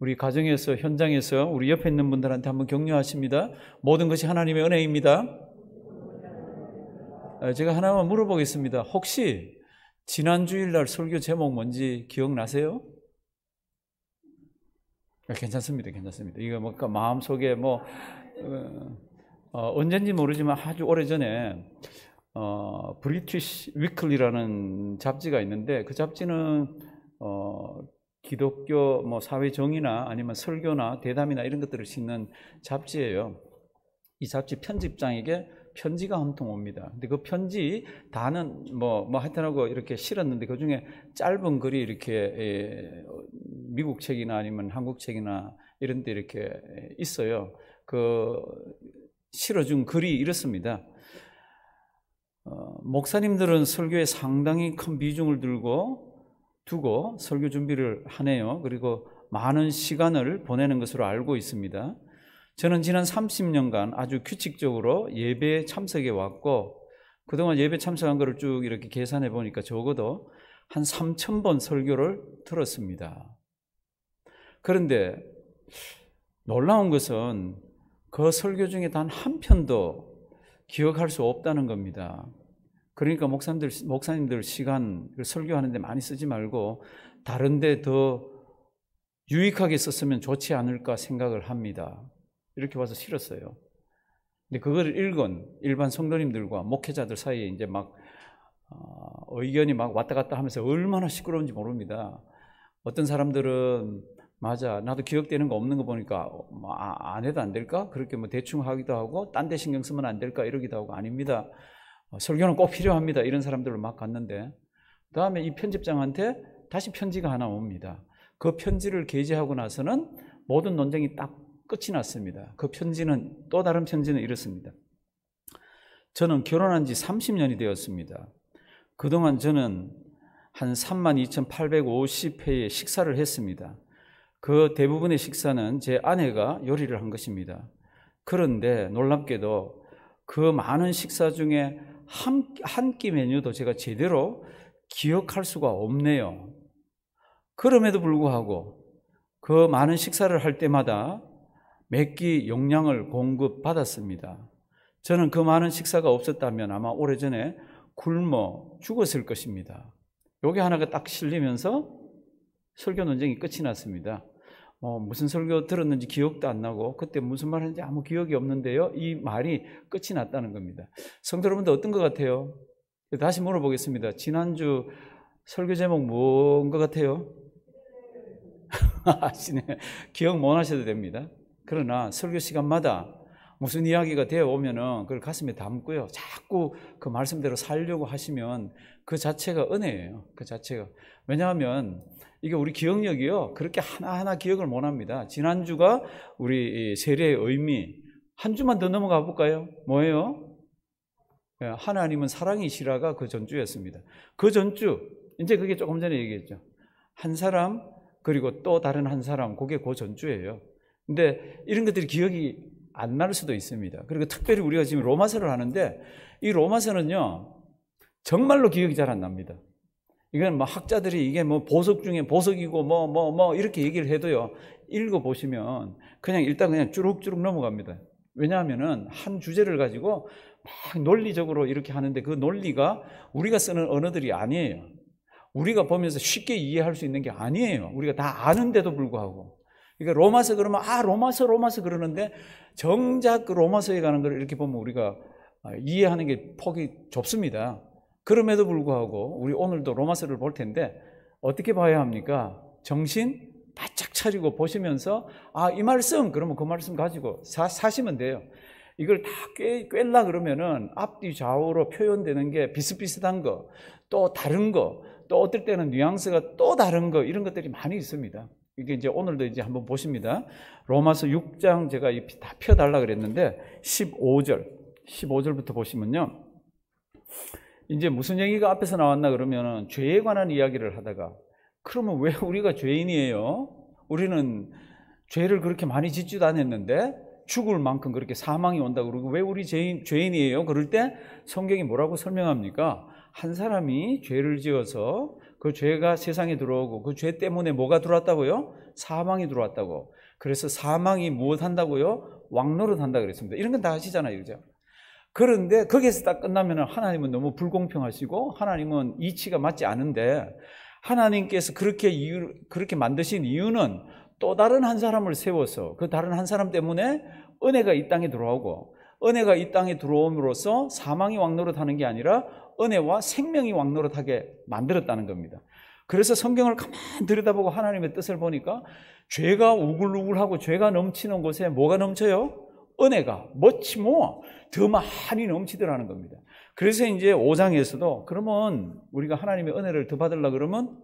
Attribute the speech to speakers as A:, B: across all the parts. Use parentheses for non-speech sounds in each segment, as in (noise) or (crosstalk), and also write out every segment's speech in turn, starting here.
A: 우리 가정에서 현장에서 우리 옆에 있는 분들한테 한번 격려하십니다. 모든 것이 하나님의 은혜입니다. 아, 제가 하나만 물어보겠습니다. 혹시 지난 주일날 설교 제목 뭔지 기억나세요? 아, 괜찮습니다. 괜찮습니다. 이거 뭔가 뭐, 그 마음속에 뭐 어, 어, 언젠지 모르지만 아주 오래전에 어, 브리티시 위클리라는 잡지가 있는데 그 잡지는 어, 기독교 뭐 사회 정의나 아니면 설교나 대담이나 이런 것들을 싣는 잡지예요. 이 잡지 편집장에게 편지가 한 통 옵니다. 근데 그 편지 다는 뭐, 뭐 하여튼하고 이렇게 실었는데 그 중에 짧은 글이 이렇게 미국 책이나 아니면 한국 책이나 이런 데 이렇게 있어요. 그 실어준 글이 이렇습니다. 어, 목사님들은 설교에 상당히 큰 비중을 들고 두고 설교 준비를 하네요. 그리고 많은 시간을 보내는 것으로 알고 있습니다. 저는 지난 30년간 아주 규칙적으로 예배에 참석해 왔고 그동안 예배 참석한 것을 쭉 이렇게 계산해 보니까 적어도 한 3,000번 설교를 들었습니다. 그런데 놀라운 것은 그 설교 중에 단 한 편도 기억할 수 없다는 겁니다. 그러니까 목사님들, 목사님들 시간 그 설교하는데 많이 쓰지 말고 다른데 더 유익하게 썼으면 좋지 않을까 생각을 합니다. 이렇게 와서 싫었어요. 근데 그걸 읽은 일반 성도님들과 목회자들 사이에 이제 막 어, 의견이 막 왔다 갔다 하면서 얼마나 시끄러운지 모릅니다. 어떤 사람들은 맞아 나도 기억되는 거 없는 거 보니까 어, 뭐, 아, 안 해도 안 될까 그렇게 뭐 대충 하기도 하고 딴 데 신경 쓰면 안 될까 이러기도 하고 아닙니다. 어, 설교는 꼭 필요합니다. 이런 사람들을막 갔는데 그 다음에 이 편집장한테 다시 편지가 하나 옵니다. 그 편지를 게재하고 나서는 모든 논쟁이 딱 끝이 났습니다. 그 편지는 또 다른 편지는 이렇습니다. 저는 결혼한 지 30년이 되었습니다. 그동안 저는 한 32,850회의 식사를 했습니다. 그 대부분의 식사는 제 아내가 요리를 한 것입니다. 그런데 놀랍게도 그 많은 식사 중에 한끼 메뉴도 제가 제대로 기억할 수가 없네요. 그럼에도 불구하고 그 많은 식사를 할 때마다 몇 끼용량을 공급받았습니다. 저는 그 많은 식사가 없었다면 아마 오래전에 굶어 죽었을 것입니다. 요게 하나가 딱 실리면서 설교 논쟁이 끝이 났습니다. 어, 무슨 설교 들었는지 기억도 안 나고 그때 무슨 말 했는지 아무 기억이 없는데요. 이 말이 끝이 났다는 겁니다. 성도 여러분들 어떤 것 같아요? 다시 물어보겠습니다. 지난주 설교 제목 뭔 것 같아요? (laughs) 아시네. 기억 못 하셔도 됩니다. 그러나 설교 시간마다 무슨 이야기가 되어 오면은 그걸 가슴에 담고요. 자꾸 그 말씀대로 살려고 하시면 그 자체가 은혜예요. 그 자체가. 왜냐하면 이게 우리 기억력이요. 그렇게 하나하나 기억을 못 합니다. 지난주가 우리 세례의 의미. 한 주만 더 넘어가 볼까요? 뭐예요? 예, 하나님은 사랑이시라가 그 전주였습니다. 그 전주, 이제 그게 조금 전에 얘기했죠. 한 사람, 그리고 또 다른 한 사람, 그게 그 전주예요. 근데 이런 것들이 기억이 안 날 수도 있습니다. 그리고 특별히 우리가 지금 로마서를 하는데 이 로마서는요, 정말로 기억이 잘 안 납니다. 이건 뭐 학자들이 이게 뭐 보석 중에 보석이고 뭐뭐뭐 뭐, 뭐 이렇게 얘기를 해도요. 읽어 보시면 그냥 일단 그냥 쭈룩쭈룩 넘어갑니다. 왜냐하면은 한 주제를 가지고 막 논리적으로 이렇게 하는데 그 논리가 우리가 쓰는 언어들이 아니에요. 우리가 보면서 쉽게 이해할 수 있는 게 아니에요. 우리가 다 아는데도 불구하고. 그러니까 로마서 그러면 아 로마서 로마서 그러는데 정작 그 로마서에 가는 걸 이렇게 보면 우리가 아, 이해하는 게 폭이 좁습니다. 그럼에도 불구하고 우리 오늘도 로마서를 볼 텐데 어떻게 봐야 합니까? 정신 바짝 차리고 보시면서 아, 이 말씀 그러면 그 말씀 가지고 사, 사시면 돼요. 이걸 다 꿰, 꿰려 그러면은 앞뒤 좌우로 표현되는 게 비슷비슷한 거, 또 다른 거, 또 어떨 때는 뉘앙스가 또 다른 거 이런 것들이 많이 있습니다. 이게 이제 오늘도 이제 한번 보십니다. 로마서 6장 제가 다 펴달라 그랬는데 15절, 15절부터 보시면요. 이제 무슨 얘기가 앞에서 나왔나 그러면은 죄에 관한 이야기를 하다가 그러면 왜 우리가 죄인이에요? 우리는 죄를 그렇게 많이 짓지도 않았는데 죽을 만큼 그렇게 사망이 온다 그러고 왜 우리 죄인, 죄인이에요? 그럴 때 성경이 뭐라고 설명합니까? 한 사람이 죄를 지어서 그 죄가 세상에 들어오고 그 죄 때문에 뭐가 들어왔다고요? 사망이 들어왔다고. 그래서 사망이 무엇 한다고요? 왕노릇 한다 그랬습니다. 이런 건 다 아시잖아요. 그죠? 그런데 거기에서 딱 끝나면 하나님은 너무 불공평하시고 하나님은 이치가 맞지 않은데 하나님께서 그렇게 이유, 그렇게 만드신 이유는 또 다른 한 사람을 세워서 그 다른 한 사람 때문에 은혜가 이 땅에 들어오고 은혜가 이 땅에 들어옴으로써 사망이 왕노릇 하는 게 아니라 은혜와 생명이 왕노릇 하게 만들었다는 겁니다. 그래서 성경을 가만 들여다보고 하나님의 뜻을 보니까 죄가 우글우글하고 죄가 넘치는 곳에 뭐가 넘쳐요? 은혜가 멋지뭐더 많이 넘치더라는 겁니다. 그래서 이제 5장에서도 그러면 우리가 하나님의 은혜를 더 받으려 그러면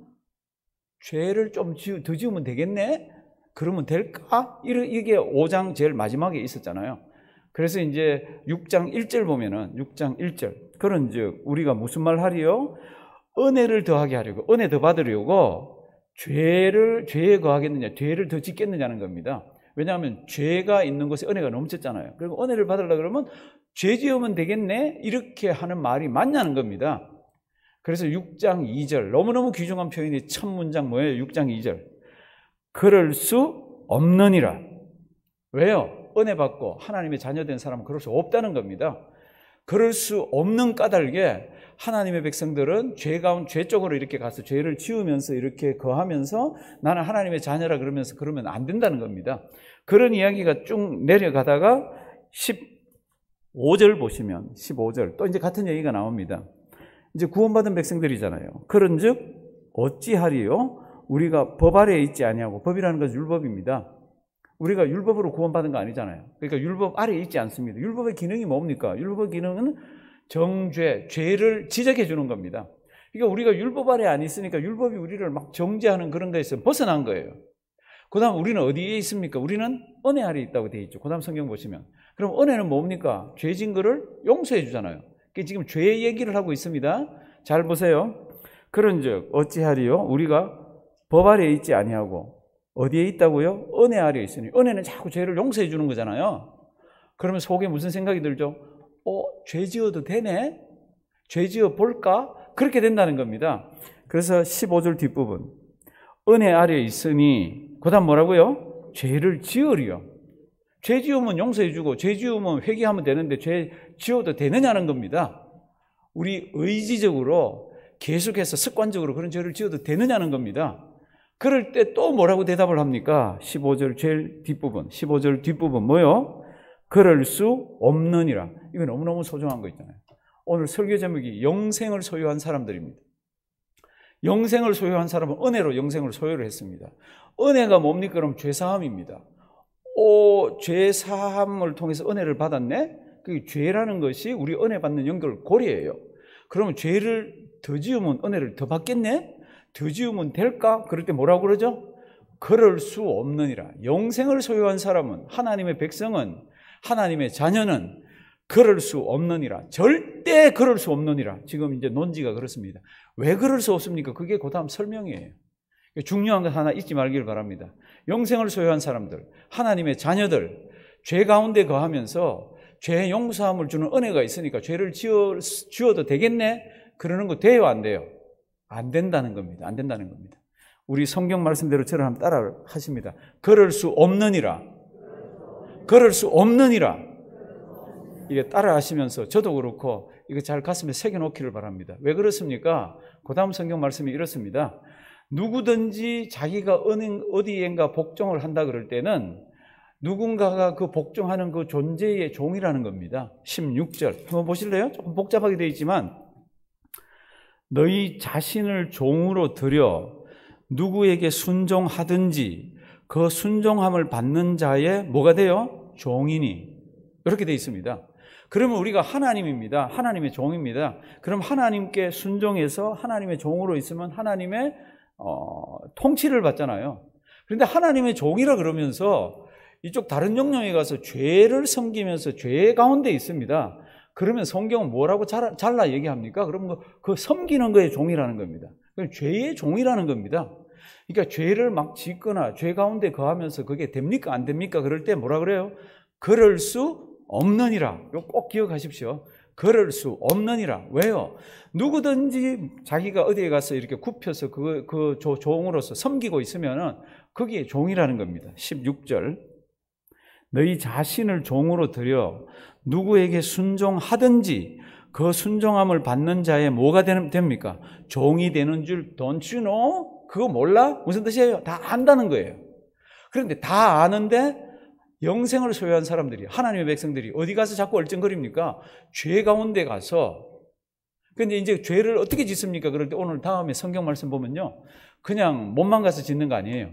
A: 죄를 좀 더 지으면 되겠네? 그러면 될까? 이게 5장 제일 마지막에 있었잖아요. 그래서 이제 6장 1절 보면은 6장 1절. 그런 즉, 우리가 무슨 말 하리요? 은혜를 더하게 하려고, 은혜 더 받으려고 죄를, 죄에 거하겠느냐, 죄를 더 짓겠느냐는 겁니다. 왜냐하면 죄가 있는 곳에 은혜가 넘쳤잖아요. 그리고 은혜를 받으려 고 그러면 죄 지으면 되겠네? 이렇게 하는 말이 맞냐는 겁니다. 그래서 6장 2절 너무너무 귀중한 표현이 첫 문장 뭐예요? 6장 2절 그럴 수 없느니라 왜요? 은혜 받고 하나님의 자녀된 사람은 그럴 수 없다는 겁니다 그럴 수 없는 까닭에 하나님의 백성들은 죄 가운 죄 쪽으로 이렇게 가서 죄를 지우면서 이렇게 거하면서 나는 하나님의 자녀라 그러면서 그러면 안 된다는 겁니다. 그런 이야기가 쭉 내려가다가 15절 보시면 15절 또 이제 같은 얘기가 나옵니다. 이제 구원받은 백성들이잖아요. 그런즉 어찌하리요? 우리가 법 아래에 있지 아니하고 법이라는 것은 율법입니다. 우리가 율법으로 구원받은 거 아니잖아요. 그러니까 율법 아래에 있지 않습니다. 율법의 기능이 뭡니까? 율법의 기능은 정죄, 죄를 지적해 주는 겁니다. 그러니까 우리가 율법 아래 안 있으니까 율법이 우리를 막 정죄하는 그런 거에서 벗어난 거예요. 그 다음 우리는 어디에 있습니까? 우리는 은혜 아래 있다고 되어 있죠. 그 다음 성경 보시면. 그럼 은혜는 뭡니까? 죄진 거를 용서해 주잖아요. 그러니까 지금 죄 얘기를 하고 있습니다. 잘 보세요. 그런 즉, 어찌하리요? 우리가 법 아래에 있지 아니하고 어디에 있다고요? 은혜 아래에 있으니. 은혜는 자꾸 죄를 용서해 주는 거잖아요. 그러면 속에 무슨 생각이 들죠? 어, 죄 지어도 되네? 죄 지어 볼까? 그렇게 된다는 겁니다. 그래서 15절 뒷부분. 은혜 아래 있으니, 그 다음 뭐라고요? 죄를 지으리요. 죄 지으면 용서해주고, 죄 지으면 회개하면 되는데, 죄 지어도 되느냐는 겁니다. 우리 의지적으로 계속해서 습관적으로 그런 죄를 지어도 되느냐는 겁니다. 그럴 때 또 뭐라고 대답을 합니까? 15절 제일 뒷부분, 15절 뒷부분 뭐요? 그럴 수 없느니라. 이거 너무너무 소중한 거 있잖아요. 오늘 설교 제목이 영생을 소유한 사람들입니다. 영생을 소유한 사람은 은혜로 영생을 소유를 했습니다. 은혜가 뭡니까? 그럼 죄사함입니다. 오, 죄사함을 통해서 은혜를 받았네? 그 죄라는 것이 우리 은혜 받는 연결 고리예요. 그러면 죄를 더 지으면 은혜를 더 받겠네? 더 지으면 될까? 그럴 때 뭐라고 그러죠? 그럴 수 없느니라. 영생을 소유한 사람은, 하나님의 백성은 하나님의 자녀는 그럴 수 없느니라. 절대 그럴 수 없느니라. 지금 이제 논지가 그렇습니다. 왜 그럴 수 없습니까? 그게 그 다음 설명이에요. 중요한 것 하나 잊지 말기를 바랍니다. 영생을 소유한 사람들, 하나님의 자녀들, 죄 가운데 거하면서 죄 용서함을 주는 은혜가 있으니까 죄를 지어, 지어도 되겠네? 그러는 거 돼요, 안 돼요? 안 된다는 겁니다. 안 된다는 겁니다. 우리 성경 말씀대로 저를 한번 따라 하십니다. 그럴 수 없느니라. 그럴 수 없느니라. 이게 따라하시면서 저도 그렇고 이거 잘 가슴에 새겨놓기를 바랍니다. 왜 그렇습니까? 그 다음 성경 말씀이 이렇습니다. 누구든지 자기가 어디엔가 복종을 한다 그럴 때는 누군가가 그 복종하는 그 존재의 종이라는 겁니다. 16절. 한번 보실래요? 조금 복잡하게 되어 있지만 너희 자신을 종으로 들여 누구에게 순종하든지 그 순종함을 받는 자의 뭐가 돼요? 종이니. 이렇게 돼 있습니다. 그러면 우리가 하나님입니다. 하나님의 종입니다. 그럼 하나님께 순종해서 하나님의 종으로 있으면 하나님의 어, 통치를 받잖아요. 그런데 하나님의 종이라 그러면서 이쪽 다른 영역에 가서 죄를 섬기면서 죄 가운데 있습니다. 그러면 성경은 뭐라고 잘라, 얘기합니까? 그럼 그, 그 섬기는 거의 종이라는 겁니다. 그럼 죄의 종이라는 겁니다. 그러니까 죄를 막 짓거나 죄 가운데 거하면서 그게 됩니까? 안 됩니까? 그럴 때 뭐라 그래요? 그럴 수 없느니라. 이거 꼭 기억하십시오. 그럴 수 없느니라. 왜요? 누구든지 자기가 어디에 가서 이렇게 굽혀서 그, 그 조, 종으로서 섬기고 있으면은 그게 종이라는 겁니다. 16절. 너희 자신을 종으로 들여 누구에게 순종하든지 그 순종함을 받는 자의 뭐가 되는, 됩니까? 종이 되는 줄 don't you know? 그거 몰라? 무슨 뜻이에요? 다 안다는 거예요. 그런데 다 아는데 영생을 소유한 사람들이 하나님의 백성들이 어디 가서 자꾸 얼쩡거립니까? 죄 가운데 가서 근데 이제 죄를 어떻게 짓습니까? 그럴 때 오늘 다음에 성경 말씀 보면요. 그냥 몸만 가서 짓는 거 아니에요.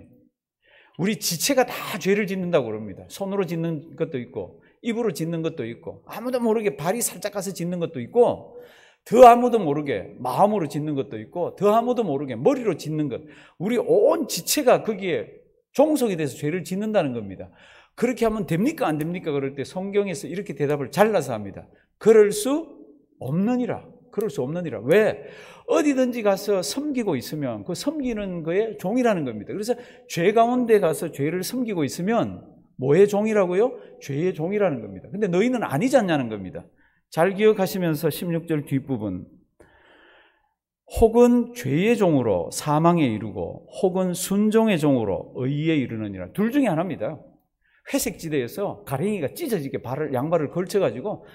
A: 우리 지체가 다 죄를 짓는다고 그럽니다. 손으로 짓는 것도 있고, 입으로 짓는 것도 있고, 아무도 모르게 발이 살짝 가서 짓는 것도 있고, 더 아무도 모르게 마음으로 짓는 것도 있고 더 아무도 모르게 머리로 짓는 것. 우리 온 지체가 거기에 종속이 돼서 죄를 짓는다는 겁니다. 그렇게 하면 됩니까? 안 됩니까? 그럴 때 성경에서 이렇게 대답을 잘라서 합니다. 그럴 수 없느니라. 그럴 수 없느니라. 왜? 어디든지 가서 섬기고 있으면 그 섬기는 거에 종이라는 겁니다. 그래서 죄 가운데 가서 죄를 섬기고 있으면 뭐의 종이라고요? 죄의 종이라는 겁니다. 근데 너희는 아니지 않냐는 겁니다. 잘 기억하시면서 16절 뒷부분 혹은 죄의 종으로 사망에 이르고 혹은 순종의 종으로 의에 의 이르느니라 둘 중에 하나입니다. 회색 지대에서 가랭이가 찢어지게 발을 양발을 걸쳐 가지고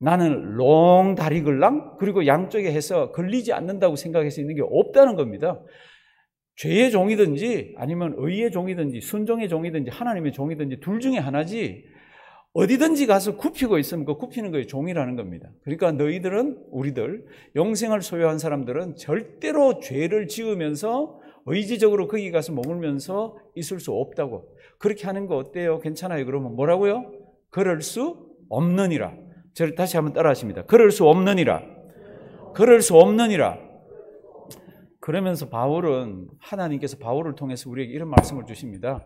A: 나는 롱 다리 걸랑 그리고 양쪽에 해서 걸리지 않는다고 생각해서 있는 게 없다는 겁니다. 죄의 종이든지 아니면 의의 종이든지 순종의 종이든지 하나님의 종이든지 둘 중에 하나지 어디든지 가서 굽히고 있으면 그 굽히는 거에 종이라는 겁니다. 그러니까 너희들은 우리들 영생을 소유한 사람들은 절대로 죄를 지으면서 의지적으로 거기 가서 머물면서 있을 수 없다고 그렇게 하는 거 어때요? 괜찮아요? 그러면 뭐라고요? 그럴 수 없느니라. 저를 다시 한번 따라하십니다. 그럴 수 없느니라. 그럴 수 없느니라. 그러면서 바울은 하나님께서 바울을 통해서 우리에게 이런 말씀을 주십니다.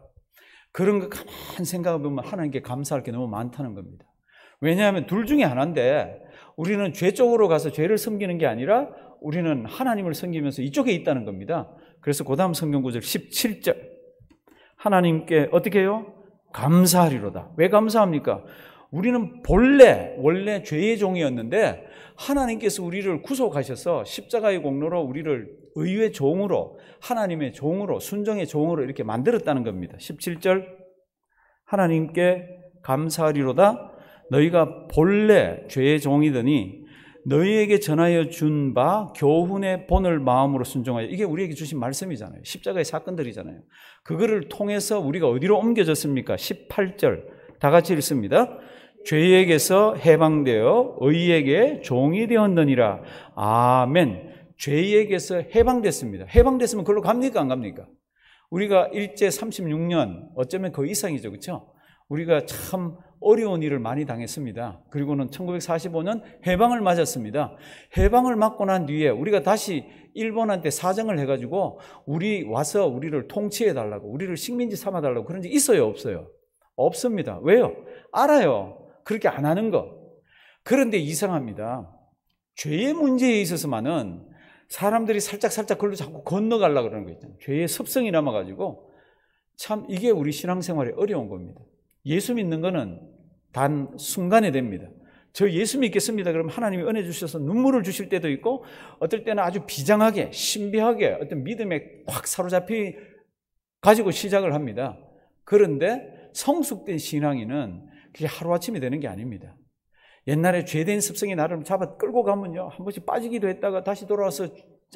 A: 그런 거 가만 생각해 보면 하나님께 감사할 게 너무 많다는 겁니다. 왜냐하면 둘 중에 하나인데 우리는 죄 쪽으로 가서 죄를 섬기는 게 아니라 우리는 하나님을 섬기면서 이쪽에 있다는 겁니다. 그래서 그 다음 성경 구절 17절 하나님께 어떻게 해요? 감사하리로다. 왜 감사합니까? 우리는 본래 원래 죄의 종이었는데 하나님께서 우리를 구속하셔서 십자가의 공로로 우리를 의의 종으로 하나님의 종으로 순종의 종으로 이렇게 만들었다는 겁니다. 17절 하나님께 감사하리로다 너희가 본래 죄의 종이더니 너희에게 전하여 준 바 교훈의 본을 마음으로 순종하여 이게 우리에게 주신 말씀이잖아요. 십자가의 사건들이잖아요. 그거를 통해서 우리가 어디로 옮겨졌습니까? 18절 다 같이 읽습니다. 죄에게서 해방되어 의에게 종이 되었느니라. 아멘. 죄에게서 해방됐습니다. 해방됐으면 그걸로 갑니까? 안 갑니까? 우리가 일제 36년, 어쩌면 그 이상이죠. 그쵸 우리가 참 어려운 일을 많이 당했습니다. 그리고는 1945년 해방을 맞았습니다. 해방을 맞고 난 뒤에 우리가 다시 일본한테 사정을 해가지고 우리 와서 우리를 통치해달라고, 우리를 식민지 삼아달라고 그런 적 있어요? 없어요? 없습니다. 왜요? 알아요. 그렇게 안 하는 거. 그런데 이상합니다. 죄의 문제에 있어서만은 사람들이 살짝살짝 걸로 자꾸 건너가려 그러는 거 있잖아요. 죄의 습성이 남아가지고 참 이게 우리 신앙생활에 어려운 겁니다. 예수 믿는 거는 단 순간에 됩니다. 저 예수 믿겠습니다. 그럼 하나님이 은혜 주셔서 눈물을 주실 때도 있고 어떨 때는 아주 비장하게 신비하게 어떤 믿음에 확 사로잡히 가지고 시작을 합니다. 그런데 성숙된 신앙인은 그게 하루아침이 되는 게 아닙니다. 옛날에 죄된 습성이 나를 잡아 끌고 가면요. 한 번씩 빠지기도 했다가 다시 돌아와서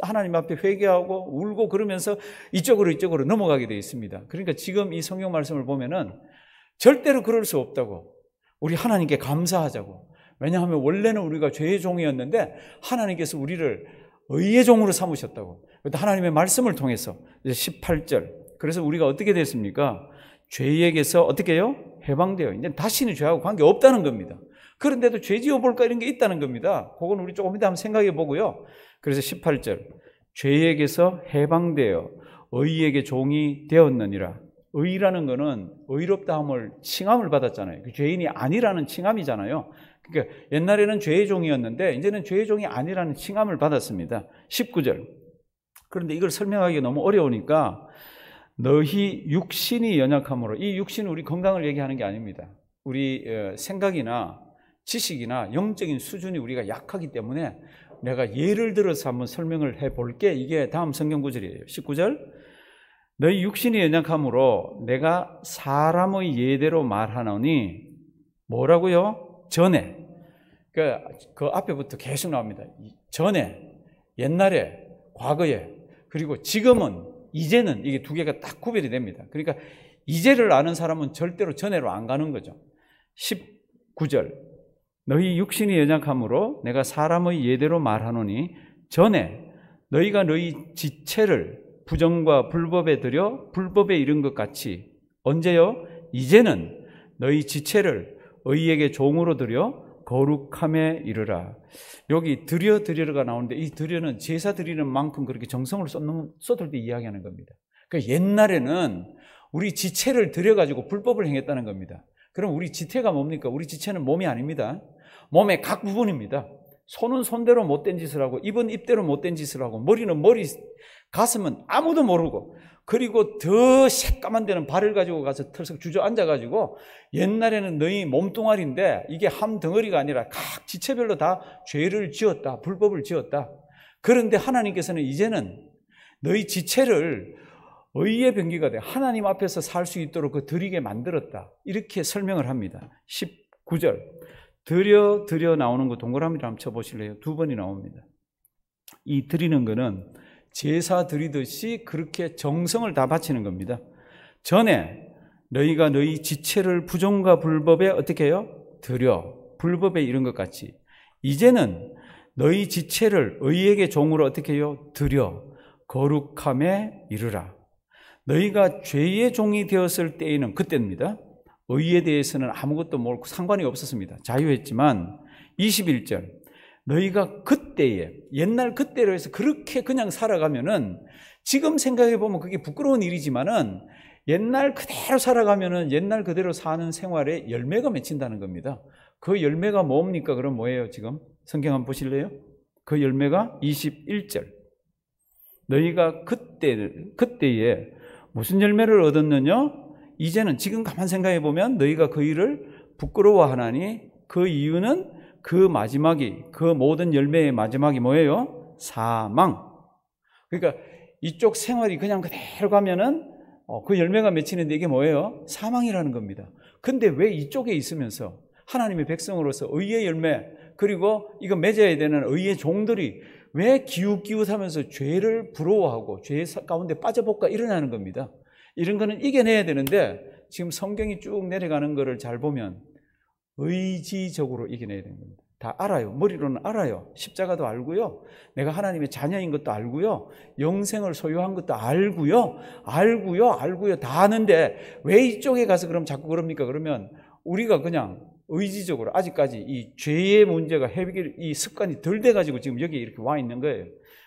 A: 하나님 앞에 회개하고 울고 그러면서 이쪽으로 이쪽으로 넘어가게 되어 있습니다. 그러니까 지금 이 성경 말씀을 보면은 절대로 그럴 수 없다고. 우리 하나님께 감사하자고. 왜냐하면 원래는 우리가 죄의 종이었는데 하나님께서 우리를 의의 종으로 삼으셨다고. 그래서 하나님의 말씀을 통해서 이제 18절. 그래서 우리가 어떻게 됐습니까? 죄에게서 어떻게 해요? 해방되어. 이제 다시는 죄하고 관계 없다는 겁니다. 그런데도 죄 지어볼까 이런 게 있다는 겁니다. 그건 우리 조금 이따 한번 생각해 보고요. 그래서 18절. 죄에게서 해방되어 의에게 종이 되었느니라. 의라는 거는 의롭다함을 칭함을 받았잖아요. 그 죄인이 아니라는 칭함이잖아요. 그러니까 옛날에는 죄의 종이었는데 이제는 죄의 종이 아니라는 칭함을 받았습니다. 19절. 그런데 이걸 설명하기 너무 어려우니까 너희 육신이 연약함으로 이 육신 우리 건강을 얘기하는 게 아닙니다. 우리 어, 생각이나 지식이나 영적인 수준이 우리가 약하기 때문에 내가 예를 들어서 한번 설명을 해 볼게. 이게 다음 성경 구절이에요. 19절. 너희 육신이 연약함으로 내가 사람의 예대로 말하노니 뭐라고요? 전에. 그그 그 앞에부터 계속 나옵니다. 전에, 옛날에, 과거에, 그리고 지금은, 이제는 이게 두 개가 딱 구별이 됩니다. 그러니까 이제를 아는 사람은 절대로 전에로 안 가는 거죠. 19절. 너희 육신이 연약함으로 내가 사람의 예대로 말하노니 전에 너희가 너희 지체를 부정과 불법에 들여 불법에 이른 것 같이 언제요? 이제는 너희 지체를 의에게 종으로 들여 거룩함에 이르라. 여기 드려 드려가 나오는데 이 드려는 제사 드리는 만큼 그렇게 정성을 쏟는, 쏟을 때 이야기하는 겁니다. 그러니까 옛날에는 우리 지체를 들여가지고 불법을 행했다는 겁니다. 그럼 우리 지체가 뭡니까? 우리 지체는 몸이 아닙니다. 몸의 각 부분입니다. 손은 손대로 못된 짓을 하고 입은 입대로 못된 짓을 하고 머리는 머리 가슴은 아무도 모르고 그리고 더 새까만 데는 발을 가지고 가서 털썩 주저앉아 가지고 옛날에는 너희 몸뚱아리인데 이게 함 덩어리가 아니라 각 지체별로 다 죄를 지었다 불법을 지었다 그런데 하나님께서는 이제는 너희 지체를 의의 변기가 돼 하나님 앞에서 살 수 있도록 그 드리게 만들었다. 이렇게 설명을 합니다. 19절. 드려 드려 나오는 거 동그라미를 한번 쳐보실래요? 두 번이 나옵니다. 이 드리는 거는 제사 드리듯이 그렇게 정성을 다 바치는 겁니다. 전에 너희가 너희 지체를 부정과 불법에 어떻게 해요? 드려. 불법에 이런 것 같이. 이제는 너희 지체를 의에게 종으로 어떻게 해요? 드려. 거룩함에 이르라. 너희가 죄의 종이 되었을 때에는 그때입니다. 의에 대해서는 아무것도 모르고 상관이 없었습니다. 자유했지만 21절 너희가 그때에 옛날 그때로 해서 그렇게 그냥 살아가면은 지금 생각해 보면 그게 부끄러운 일이지만은 옛날 그대로 살아가면은 옛날 그대로 사는 생활에 열매가 맺힌다는 겁니다. 그 열매가 뭡니까? 그럼 뭐예요, 지금? 성경 한번 보실래요? 그 열매가 21절. 너희가 그때 그때에 무슨 열매를 얻었느냐? 이제는 지금 가만 생각해 보면 너희가 그 일을 부끄러워하나니 그 이유는 그 마지막이 그 모든 열매의 마지막이 뭐예요? 사망. 그러니까 이쪽 생활이 그냥 그대로 가면은 어, 그 열매가 맺히는데 이게 뭐예요? 사망이라는 겁니다. 근데 왜 이쪽에 있으면서 하나님의 백성으로서 의의 열매 그리고 이거 맺어야 되는 의의 종들이 왜 기웃기웃하면서 죄를 부러워하고 죄 가운데 빠져볼까 일어나는 겁니다. 이런 거는 이겨내야 되는데 지금 성경이 쭉 내려가는 거를 잘 보면 의지적으로 이겨내야 되는 겁니다. 다 알아요. 머리로는 알아요. 십자가도 알고요. 내가 하나님의 자녀인 것도 알고요. 영생을 소유한 것도 알고요. 알고요. 알고요. 다 아는데 왜 이쪽에 가서 그럼 자꾸 그럽니까? 그러면 우리가 그냥 의지적으로 아직까지 이 죄의 문제가 해결 이 습관이 덜 돼가지고 지금 여기 이렇게 와 있는 거예요.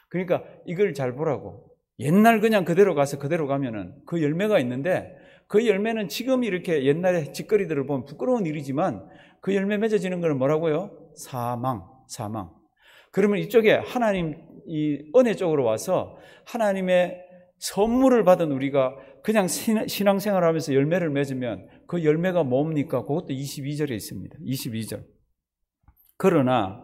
A: 그러니까 이걸 잘 보라고. 옛날 그냥 그대로 가서 그대로 가면은 그 열매가 있는데 그 열매는 지금 이렇게 옛날에 짓거리들을 보면 부끄러운 일이지만 그 열매 맺어지는 것 뭐라고요? 사망, 사망. 그러면 이쪽에 하나님 이 은혜 쪽으로 와서 하나님의 선물을 받은 우리가 그냥 신앙생활 하면서 열매를 맺으면 그 열매가 뭡니까? 그것도 22절에 있습니다. 22절. 그러나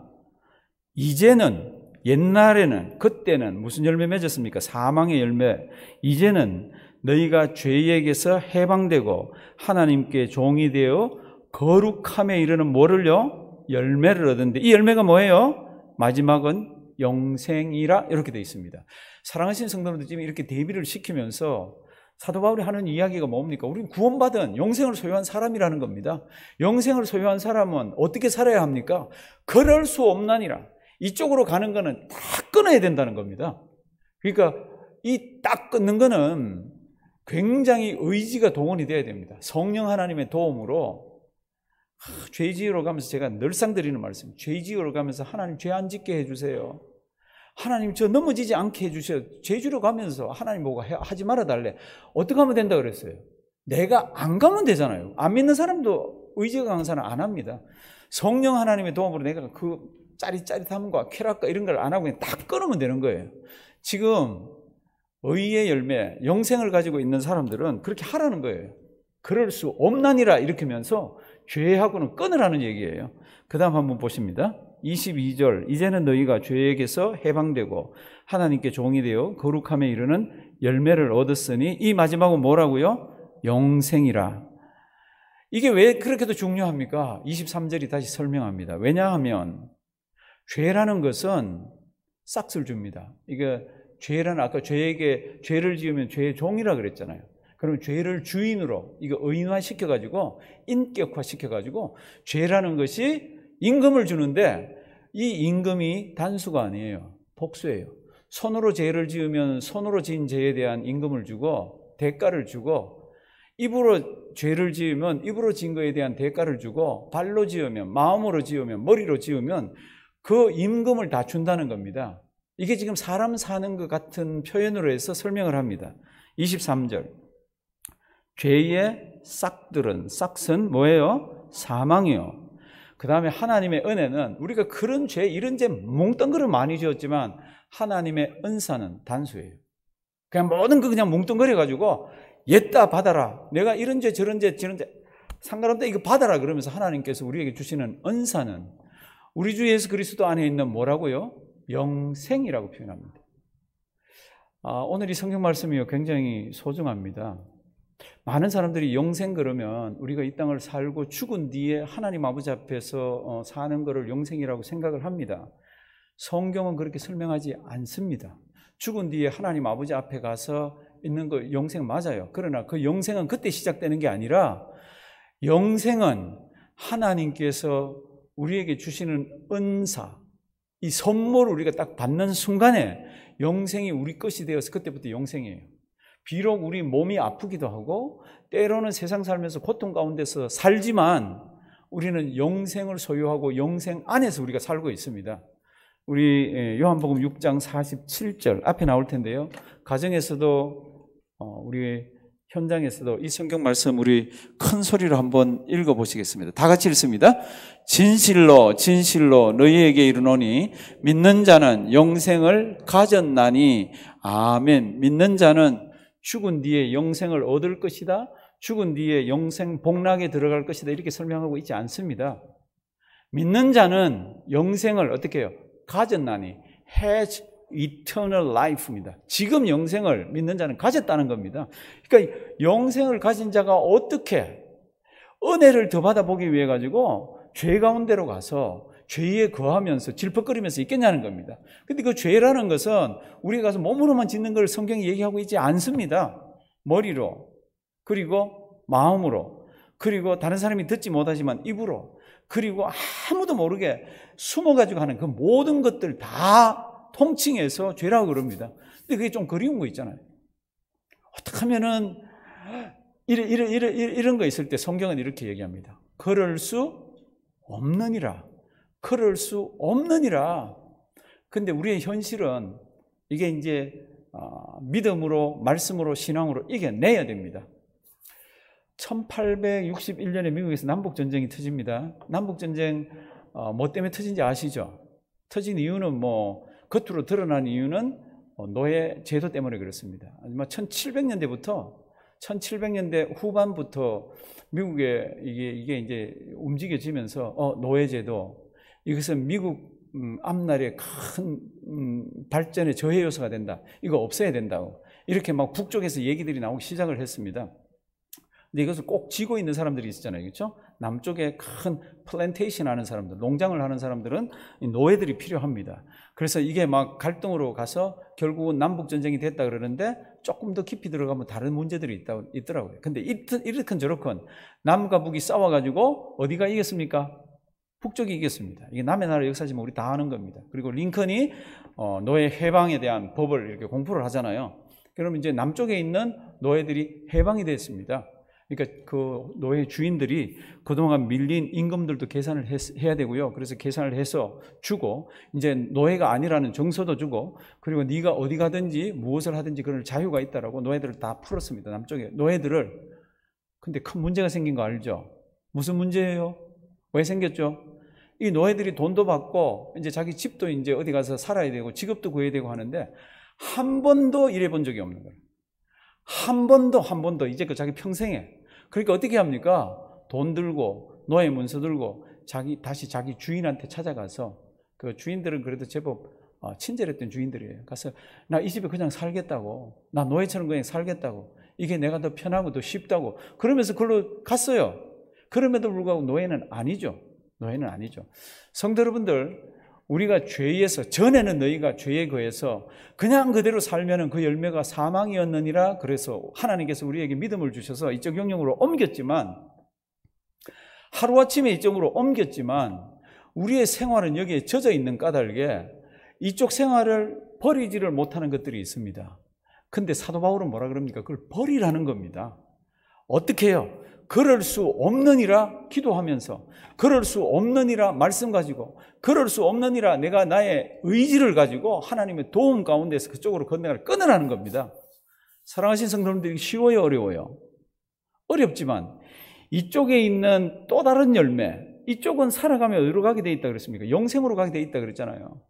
A: 이제는 옛날에는 그때는 무슨 열매 맺었습니까? 사망의 열매. 이제는 너희가 죄에게서 해방되고 하나님께 종이 되어 거룩함에 이르는 뭐를요? 열매를 얻는데 이 열매가 뭐예요? 마지막은 영생이라 이렇게 되어 있습니다. 사랑하시는 성도님들 지금 이렇게 대비를 시키면서 사도 바울이 하는 이야기가 뭡니까? 우리 구원받은 영생을 소유한 사람이라는 겁니다. 영생을 소유한 사람은 어떻게 살아야 합니까? 그럴 수 없나니라. 이쪽으로 가는 거는 다 끊어야 된다는 겁니다. 그러니까 이 딱 끊는 거는 굉장히 의지가 동원이 돼야 됩니다. 성령 하나님의 도움으로 아, 죄 지으러 가면서 제가 늘상 드리는 말씀, 죄 지으러 가면서 하나님 죄 안 짓게 해주세요. 하나님 저 넘어지지 않게 해주셔요 제주로 가면서 하나님 뭐가 하지 말아달래. 어떻게 하면 된다 그랬어요. 내가 안 가면 되잖아요. 안 믿는 사람도 의지가 강한 사람 안 합니다. 성령 하나님의 도움으로 내가 그 짜릿짜릿함과 쾌락과 이런 걸 안 하고 그냥 다 끊으면 되는 거예요. 지금 의의 열매, 영생을 가지고 있는 사람들은 그렇게 하라는 거예요. 그럴 수 없나니라 이렇게 면서 죄하고는 끊으라는 얘기예요. 그 다음 한번 보십니다. 22절 이제는 너희가 죄에게서 해방되고 하나님께 종이 되어 거룩함에 이르는 열매를 얻었으니 이 마지막은 뭐라고요? 영생이라. 이게 왜 그렇게도 중요합니까? 23절이 다시 설명합니다. 왜냐하면 죄라는 것은 싹쓸 줍니다. 이게 죄라는 아까 죄에게 죄를 지으면 죄의 종이라 그랬잖아요. 그럼 죄를 주인으로 이거 의인화 시켜가지고 인격화 시켜가지고 죄라는 것이 임금을 주는데 이 임금이 단수가 아니에요. 복수예요. 손으로 죄를 지으면 손으로 지은 죄에 대한 임금을 주고 대가를 주고 입으로 죄를 지으면 입으로 진 거에 대한 대가를 주고 발로 지으면 마음으로 지으면 머리로 지으면 그 임금을 다 준다는 겁니다. 이게 지금 사람 사는 것 같은 표현으로 해서 설명을 합니다. 23절. 죄의 싹들은 싹은 뭐예요? 사망이요. 그 다음에 하나님의 은혜는 우리가 그런 죄, 이런 죄 몽땅그를 많이 지었지만 하나님의 은사는 단수예요. 그냥 모든 거 그냥 몽뚱거려가지고 옛다 받아라. 내가 이런 죄, 저런 죄, 저런 죄 상관없다. 이거 받아라. 그러면서 하나님께서 우리에게 주시는 은사는 우리 주 예수 그리스도 안에 있는 뭐라고요? 영생이라고 표현합니다. 아, 오늘 이 성경 말씀이 굉장히 소중합니다. 많은 사람들이 영생 그러면 우리가 이 땅을 살고 죽은 뒤에 하나님 아버지 앞에서 어, 사는 것을 영생이라고 생각을 합니다. 성경은 그렇게 설명하지 않습니다. 죽은 뒤에 하나님 아버지 앞에 가서 있는 거 영생 맞아요. 그러나 그 영생은 그때 시작되는 게 아니라 영생은 하나님께서 우리에게 주시는 은사, 이 선물을 우리가 딱 받는 순간에 영생이 우리 것이 되어서 그때부터 영생이에요. 비록 우리 몸이 아프기도 하고 때로는 세상 살면서 고통 가운데서 살지만 우리는 영생을 소유하고 영생 안에서 우리가 살고 있습니다. 우리 예, 요한복음 6장 47절 앞에 나올 텐데요. 가정에서도 어, 우리 현장에서도 이 성경 말씀 우리 큰 소리로 한번 읽어 보시겠습니다. 다 같이 읽습니다. 진실로 진실로 너희에게 이르노니 믿는 자는 영생을 가졌나니 아멘. 믿는 자는 죽은 뒤에 영생을 얻을 것이다. 죽은 뒤에 영생 복락에 들어갈 것이다. 이렇게 설명하고 있지 않습니다. 믿는 자는 영생을 어떻게 해요? 가졌나니 has eternal life입니다. 지금 영생을 믿는 자는 가졌다는 겁니다. 그러니까 영생을 가진 자가 어떻게 은혜를 더 받아보기 위해 가지고 죄 가운데로 가서 죄에 거하면서 질퍽거리면서 있겠냐는 겁니다. 근데 그 죄라는 것은 우리가 가서 몸으로만 짓는 걸 성경이 얘기하고 있지 않습니다. 머리로, 그리고 마음으로, 그리고 다른 사람이 듣지 못하지만 입으로, 그리고 아무도 모르게 숨어가지고 하는 그 모든 것들 다 통칭해서 죄라고 그럽니다. 근데 그게 좀 그리운 거 있잖아요. 어떻게 하면은 이런, 이런, 이런, 이런 거 있을 때 성경은 이렇게 얘기합니다. 그럴 수없느이라 그럴 수 없느니라. 근데 우리의 현실은 이게 이제 아, 믿음으로 말씀으로 신앙으로 이겨내야 됩니다. 1861년에 미국에서 남북 전쟁이 터집니다. 남북 전쟁 어, 뭐 때문에 터진지 아시죠? 터진 이유는 뭐 겉으로 드러난 이유는 뭐 노예 제도 때문에 그렇습니다. 아마 1700년대부터 1700년대 후반부터 미국에 이게 이게 이제 움직여지면서 어, 노예 제도 이것은 미국 음, 앞날의 큰 음, 발전의 저해 요소가 된다. 이거 없애야 된다고. 이렇게 막 북쪽에서 얘기들이 나오기 시작을 했습니다. 근데 이것을 꼭 쥐고 있는 사람들이 있잖아요. 그렇죠? 남쪽에 큰 플랜테이션 하는 사람들, 농장을 하는 사람들은 노예들이 필요합니다. 그래서 이게 막 갈등으로 가서 결국은 남북전쟁이 됐다 그러는데 조금 더 깊이 들어가면 다른 문제들이 있다, 있더라고요. 근데 이렇든 저렇건 남과 북이 싸워가지고 어디가 이겼습니까? 북쪽이 이겼습니다. 이게 남의 나라 역사지만 우리 다 아는 겁니다. 그리고 링컨이 어, 노예 해방에 대한 법을 이렇게 공포를 하잖아요. 그러면 이제 남쪽에 있는 노예들이 해방이 됐습니다. 그러니까 그 노예 주인들이 그동안 밀린 임금들도 계산을 해야 되고요. 그래서 계산을 해서 주고 이제 노예가 아니라는 정서도 주고 그리고 네가 어디 가든지 무엇을 하든지 그런 자유가 있다라고 노예들을 다 풀었습니다. 남쪽에 노예들을 근데 큰 문제가 생긴 거 알죠? 무슨 문제예요? 왜 생겼죠? 이 노예들이 돈도 받고 이제 자기 집도 이제 어디 가서 살아야 되고 직업도 구해야 되고 하는데 한 번도 일해본 적이 없는 거예요. 한 번도 한 번도 이제그 자기 평생에 그러니까 어떻게 합니까? 돈 들고 노예 문서 들고 자기 다시 자기 주인한테 찾아가서 그 주인들은 그래도 제법 어, 친절했던 주인들이에요. 가서 나 이 집에 그냥 살겠다고 나 노예처럼 그냥 살겠다고 이게 내가 더 편하고 더 쉽다고 그러면서 그걸로 갔어요. 그럼에도 불구하고 노예는 아니죠. 노예는 아니죠. 성도 여러분들, 우리가 죄에서 전에는 너희가 죄에 거해서 그냥 그대로 살면그 열매가 사망이었느니라 그래서 하나님께서 우리에게 믿음을 주셔서 이쪽 영역으로 옮겼지만 하루아침에 이쪽으로 옮겼지만 우리의 생활은 여기에 젖어 있는 까닭에 이쪽 생활을 버리지를 못하는 것들이 있습니다. 근데 사도 바울은 뭐라 그럽니까? 그걸 버리라는 겁니다. 어떻게 해요? 그럴 수 없느니라 기도하면서 그럴 수 없느니라 말씀 가지고 그럴 수 없느니라 내가 나의 의지를 가지고 하나님의 도움 가운데서 그쪽으로 건네갈 끊으라는 겁니다. 사랑하신 성도님들 이 쉬워요 어려워요? 어렵지만 이쪽에 있는 또 다른 열매 이쪽은 살아가며 어디로 가게 돼 있다 그랬습니까? 영생으로 가게 돼 있다 그랬잖아요.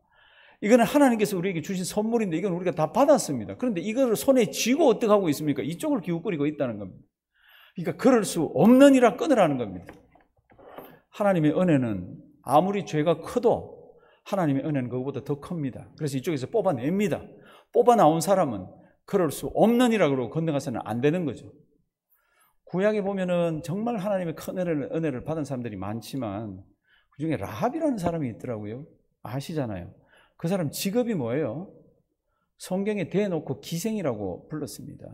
A: 이거는 하나님께서 우리에게 주신 선물인데 이건 우리가 다 받았습니다. 그런데 이거를 손에 쥐고 어떻게 하고 있습니까? 이쪽을 기웃거리고 있다는 겁니다. 그러니까 그럴 수없는이라 끊으라는 겁니다. 하나님의 은혜는 아무리 죄가 커도 하나님의 은혜는 그거보다 더 큽니다. 그래서 이쪽에서 뽑아냅니다. 뽑아 나온 사람은 그럴 수없는이라 그러고 건너가서는 안 되는 거죠. 구약에 보면은 정말 하나님의 큰 은혜를, 은혜를 받은 사람들이 많지만 그 중에 라합이라는 사람이 있더라고요. 아시잖아요. 그 사람 직업이 뭐예요? 성경에 대놓고 기생이라고 불렀습니다.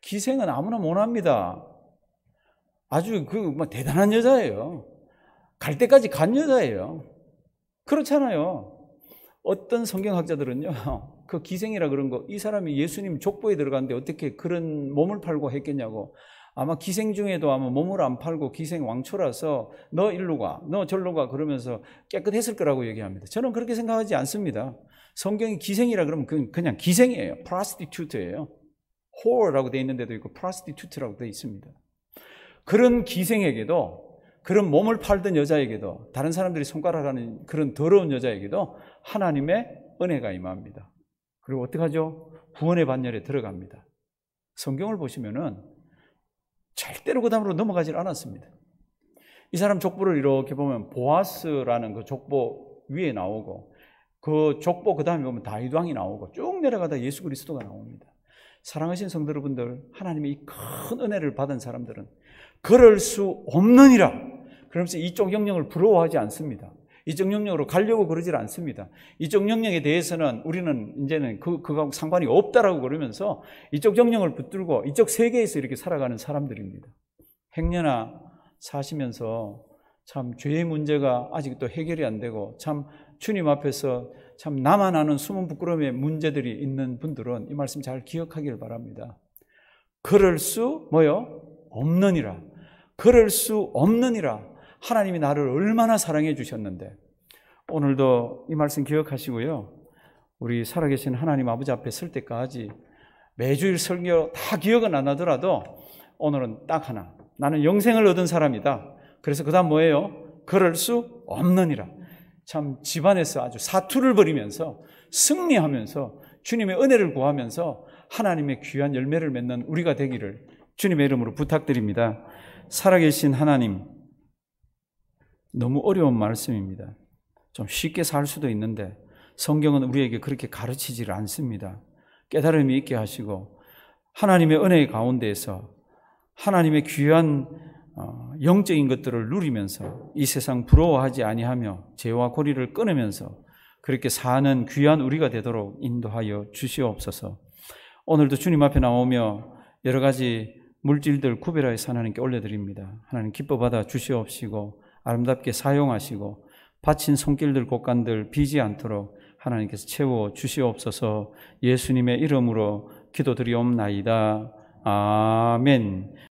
A: 기생은 아무나 못합니다. 아주 그막 뭐 대단한 여자예요. 갈 때까지 간 여자예요. 그렇잖아요. 어떤 성경학자들은요, (laughs) 그 기생이라 그런 거, 이 사람이 예수님 족보에 들어갔는데 어떻게 그런 몸을 팔고 했겠냐고. 아마 기생 중에도 아마 몸을 안 팔고 기생 왕초라서 너 일로 가, 너 절로 가 그러면서 깨끗했을 거라고 얘기합니다. 저는 그렇게 생각하지 않습니다. 성경이 기생이라 그러면 그 그냥 기생이에요. 프라스티튜트예요. 호어라고 돼 있는 데도 있고 프라스티튜트라고 돼 있습니다. 그런 기생에게도 그런 몸을 팔던 여자에게도 다른 사람들이 손가락하는 그런 더러운 여자에게도 하나님의 은혜가 임합니다. 그리고 어떡하죠? 구원의 반열에 들어갑니다. 성경을 보시면은 절대로 그 다음으로 넘어가질 않았습니다. 이 사람 족보를 이렇게 보면 보아스라는 그 족보 위에 나오고 그 족보 그 다음에 보면 다윗왕이 나오고 쭉 내려가다 예수 그리스도가 나옵니다. 사랑하신 성도 여러분들, 하나님의 이 큰 은혜를 받은 사람들은 그럴 수 없느니라. 그러면서 이쪽 영령을 부러워하지 않습니다. 이쪽 영역으로 가려고 그러질 않습니다. 이쪽 영역에 대해서는 우리는 이제는 그, 그거하고 상관이 없다라고 그러면서 이쪽 영역을 붙들고 이쪽 세계에서 이렇게 살아가는 사람들입니다. 행여나 사시면서 참 죄의 문제가 아직도 해결이 안 되고 참 주님 앞에서 참 나만 아는 숨은 부끄러움의 문제들이 있는 분들은 이 말씀 잘 기억하길 바랍니다. 그럴 수 뭐요? 없느니라. 그럴 수 없느니라 하나님이 나를 얼마나 사랑해 주셨는데 오늘도 이 말씀 기억하시고요. 우리 살아계신 하나님 아버지 앞에 설 때까지 매주일 설교 다 기억은 안하더라도 오늘은 딱 하나. 나는 영생을 얻은 사람이다. 그래서 그 다음 뭐예요? 그럴 수 없느니라. 참 집안에서 아주 사투를 벌이면서 승리하면서 주님의 은혜를 구하면서 하나님의 귀한 열매를 맺는 우리가 되기를 주님의 이름으로 부탁드립니다. 살아계신 하나님, 너무 어려운 말씀입니다. 좀 쉽게 살 수도 있는데 성경은 우리에게 그렇게 가르치지를 않습니다. 깨달음이 있게 하시고 하나님의 은혜 가운데에서 하나님의 귀한 어, 영적인 것들을 누리면서 이 세상 부러워하지 아니하며 죄와 고리를 끊으면서 그렇게 사는 귀한 우리가 되도록 인도하여 주시옵소서. 오늘도 주님 앞에 나오며 여러 가지 물질들 구별하여서 하나님께 올려드립니다. 하나님 기뻐 받아 주시옵시고 아름답게 사용하시고 바친 손길들 곳간들 비지 않도록 하나님께서 채워 주시옵소서 예수님의 이름으로 기도드리옵나이다. 아멘.